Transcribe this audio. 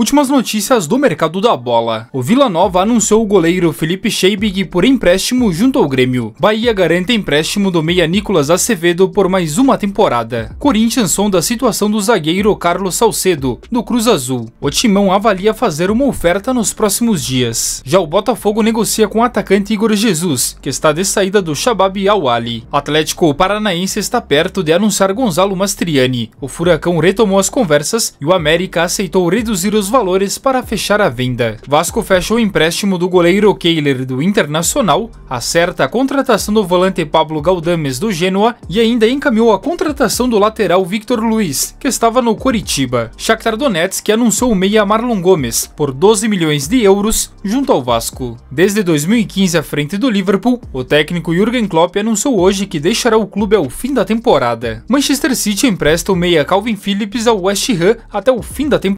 Últimas notícias do mercado da bola. O Vila Nova anunciou o goleiro Felipe Scheibig por empréstimo junto ao Grêmio. Bahia garante empréstimo do meia Nicolas Acevedo por mais uma temporada. Corinthians sonda a situação do zagueiro Carlos Salcedo, do Cruz Azul. O timão avalia fazer uma oferta nos próximos dias. Já o Botafogo negocia com o atacante Igor Jesus, que está de saída do Shabab al Atlético Paranaense está perto de anunciar Gonzalo Mastriani. O Furacão retomou as conversas e o América aceitou reduzir os valores para fechar a venda. Vasco fecha o empréstimo do goleiro Kehler do Internacional, acerta a contratação do volante Pablo Galdames do Genoa e ainda encaminhou a contratação do lateral Victor Luiz, que estava no Coritiba. Shakhtar Donetsk anunciou o meia Marlon Gomes por 12 milhões de euros junto ao Vasco. Desde 2015 à frente do Liverpool, o técnico Jurgen Klopp anunciou hoje que deixará o clube ao fim da temporada. Manchester City empresta o meia Calvin Phillips ao West Ham até o fim da temporada